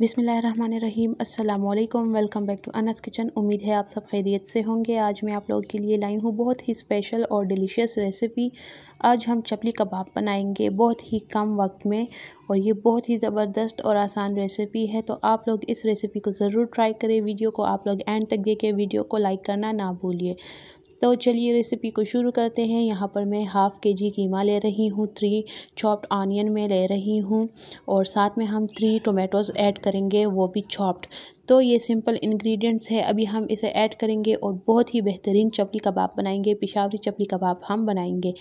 बिसमीम अल्लाम welcome back to Anas kitchen उम्मीद है आप सब खैरियत से होंगे आज मैं आप लोगों के लिए लाई हूँ बहुत ही स्पेशल और डिलीशियस रेसिपी आज हम चपली कबाब बनाएंगे बहुत ही कम वक्त में और ये बहुत ही ज़बरदस्त और आसान रेसिपी है तो आप लोग इस रेसिपी को ज़रूर ट्राई करें वीडियो को आप लोग एंड तक देखें वीडियो को लाइक करना ना भूलिए तो चलिए रेसिपी को शुरू करते हैं यहाँ पर मैं हाफ़ के जी कीमा ले रही हूँ थ्री चॉप्ड ऑनियन में ले रही हूँ और साथ में हम थ्री टोमेटोज़ ऐड करेंगे वो भी चॉप्ड तो ये सिंपल इंग्रेडिएंट्स है अभी हम इसे ऐड करेंगे और बहुत ही बेहतरीन चपली कबाब बनाएंगे पिशावरी चपली कबाब हम बनाएंगे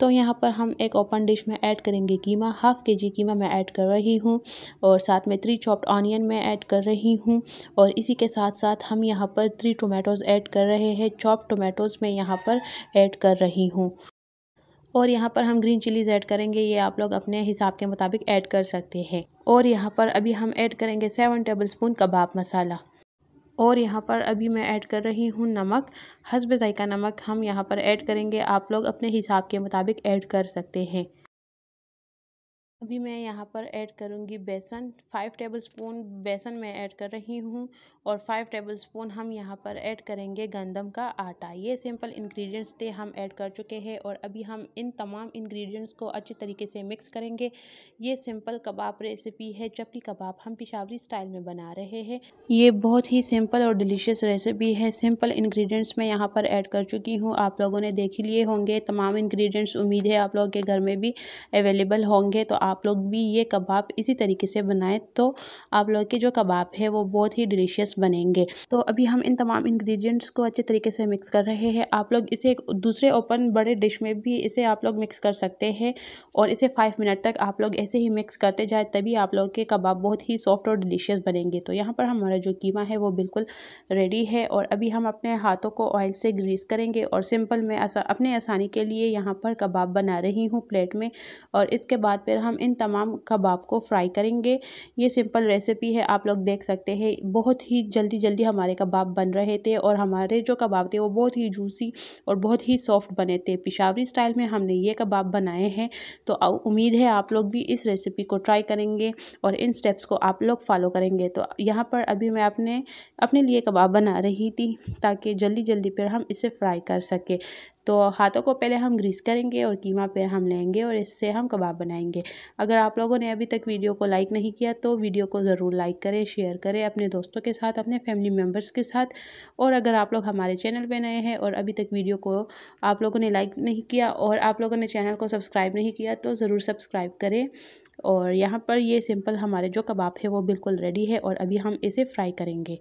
तो यहाँ पर हम एक ओपन डिश में ऐड करेंगे कीमा हाफ़ के जी कीमा मैं ऐड कर रही हूँ और साथ में थ्री चॉप्ड ऑनियन मैं ऐड कर रही हूँ और इसी के साथ साथ हम यहाँ पर थ्री टोमेटोज़ ऐड कर रहे हैं चॉप टोमेटोज़ मैं यहाँ पर ऐड कर रही हूँ और यहाँ पर हम ग्रीन चिलीज़ ऐड करेंगे ये आप लोग अपने हिसाब के मुताबिक ऐड कर सकते हैं और यहाँ पर अभी हम ऐड करेंगे seven tablespoon kebab masala और यहाँ पर अभी मैं ऐड कर रही हूँ नमक हसब ज़ायका नमक हम यहाँ पर ऐड करेंगे आप लोग अपने हिसाब के मुताबिक ऐड कर सकते हैं अभी मैं यहाँ पर ऐड करूँगी बेसन फाइव टेबलस्पून बेसन मैं ऐड कर रही हूँ और फाइव टेबलस्पून हम यहाँ पर ऐड करेंगे गंदम का आटा ये सिंपल इंग्रेडिएंट्स थे हम ऐड कर चुके हैं और अभी हम इन तमाम इंग्रेडिएंट्स को अच्छे तरीके से मिक्स करेंगे ये सिंपल कबाब रेसिपी है चपली कबाब हम पिशावरी स्टाइल में बना रहे हैं ये बहुत ही सिंपल और डिलीशियस रेसिपी है सिंपल इन्ग्रीडियंट्स मैं यहाँ पर ऐड कर चुकी हूँ आप लोगों ने देख ही लिए होंगे तमाम इन्ग्रीडियंट्स उम्मीद है आप लोगों के घर में भी अवेलेबल होंगे तो आप आप लोग भी ये कबाब इसी तरीके से बनाएं तो आप लोग के जो कबाब है वो बहुत ही डिलीशियस बनेंगे तो अभी हम इन तमाम इंग्रेडिएंट्स को अच्छे तरीके से मिक्स कर रहे हैं आप लोग इसे एक दूसरे ओपन बड़े डिश में भी इसे आप लोग मिक्स कर सकते हैं और इसे फाइव मिनट तक आप लोग ऐसे ही मिक्स करते जाए तभी आप लोग के कबाब बहुत ही सॉफ्ट और डिलीशियस बनेंगे तो यहाँ पर हमारा जो कीमा है वो बिल्कुल रेडी है और अभी हम अपने हाथों को ऑयल से ग्रीस करेंगे और सिंपल मैं अपने आसानी के लिए यहाँ पर कबाब बना रही हूँ प्लेट में और इसके बाद फिर हम इन तमाम कबाब को फ्राई करेंगे ये सिंपल रेसिपी है आप लोग देख सकते हैं बहुत ही जल्दी जल्दी हमारे कबाब बन रहे थे और हमारे जो कबाब थे वो बहुत ही जूसी और बहुत ही सॉफ्ट बने थे पिशावरी स्टाइल में हमने ये कबाब बनाए हैं तो उम्मीद है आप लोग भी इस रेसिपी को ट्राई करेंगे और इन स्टेप्स को आप लोग फॉलो करेंगे तो यहाँ पर अभी मैं अपने अपने लिए कबाब बना रही थी ताकि जल्दी जल्दी फिर हम इसे फ्राई कर सकें तो हाथों को पहले हम ग्रीस करेंगे और कीमा पर हम लेंगे और इससे हम कबाब बनाएंगे अगर आप लोगों ने अभी तक वीडियो को लाइक नहीं किया तो वीडियो को ज़रूर लाइक करें शेयर करें अपने दोस्तों के साथ अपने फैमिली मेम्बर्स के साथ और अगर आप लोग हमारे चैनल पर नए हैं और अभी तक वीडियो को आप लोगों ने लाइक नहीं किया और आप लोगों ने चैनल को सब्सक्राइब नहीं किया तो ज़रूर सब्सक्राइब करें और यहाँ पर ये सिंपल हमारे जो कबाब है वो बिल्कुल रेडी है और अभी हम इसे फ्राई करेंगे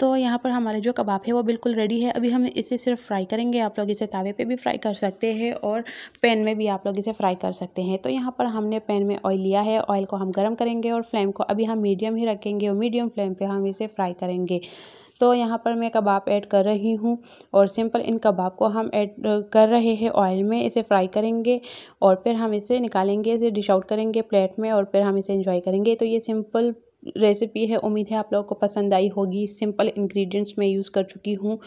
तो यहाँ पर हमारे जो कबाब है वो बिल्कुल रेडी है अभी हम इसे सिर्फ फ्राई करेंगे आप लोग इसे तावे पे भी फ्राई कर सकते हैं और पैन में भी आप लोग इसे फ्राई कर सकते हैं तो यहाँ पर हमने पैन में ऑयल लिया है ऑयल को हम गर्म करेंगे और फ्लेम को अभी हम मीडियम ही रखेंगे और मीडियम फ्लेम पर हम इसे फ्राई करेंगे तो यहाँ पर मैं कबाब ऐड कर रही हूँ और सिंपल इन कबाब को हम ऐड कर रहे हैं ऑयल में इसे फ्राई करेंगे और फिर हम इसे निकालेंगे इसे डिश आउट करेंगे प्लेट में और फिर हम इसे इंजॉय करेंगे तो ये सिंपल रेसिपी है उम्मीद है आप लोगों को पसंद आई होगी सिंपल इंग्रेडिएंट्स मैं यूज़ कर चुकी हूँ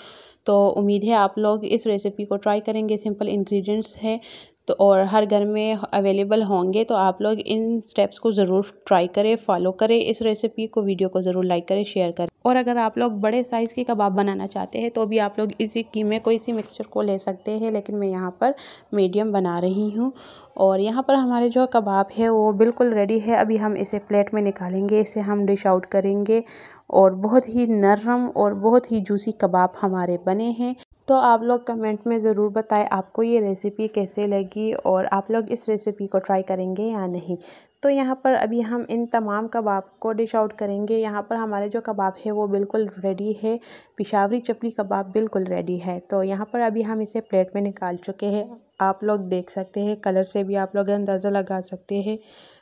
तो उम्मीद है आप लोग इस रेसिपी को ट्राई करेंगे सिंपल इंग्रेडिएंट्स है तो और हर घर में अवेलेबल होंगे तो आप लोग इन स्टेप्स को ज़रूर ट्राई करें फॉलो करें इस रेसिपी को वीडियो को ज़रूर लाइक करें शेयर करें और अगर आप लोग बड़े साइज़ के कबाब बनाना चाहते हैं तो भी आप लोग इसी कीमे को इसी मिक्सचर को ले सकते हैं लेकिन मैं यहाँ पर मीडियम बना रही हूँ और यहाँ पर हमारे जो कबाब है वो बिल्कुल रेडी है अभी हम इसे प्लेट में निकालेंगे इसे हम डिश आउट करेंगे और बहुत ही नरम और बहुत ही जूसी कबाब हमारे बने हैं तो आप लोग कमेंट में ज़रूर बताएं आपको ये रेसिपी कैसे लगी और आप लोग इस रेसिपी को ट्राई करेंगे या नहीं तो यहाँ पर अभी हम इन तमाम कबाब को डिश आउट करेंगे यहाँ पर हमारे जो कबाब है वो बिल्कुल रेडी है पिशावरी चपली कबाब बिल्कुल रेडी है तो यहाँ पर अभी हम इसे प्लेट में निकाल चुके हैं आप लोग देख सकते हैं कलर से भी आप लोग अंदाज़ा लगा सकते हैं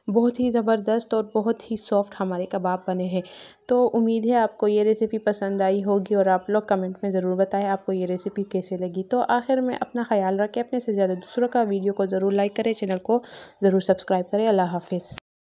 बहुत ही ज़बरदस्त और बहुत ही सॉफ्ट हमारे कबाब बने हैं तो उम्मीद है आपको ये रेसिपी पसंद आई होगी और आप लोग कमेंट में ज़रूर बताएं आपको ये रेसिपी कैसे लगी तो आखिर में अपना ख्याल रखें अपने से ज़्यादा दूसरों का वीडियो को ज़रूर लाइक करें चैनल को ज़रूर सब्सक्राइब करें अल्लाह हाफ़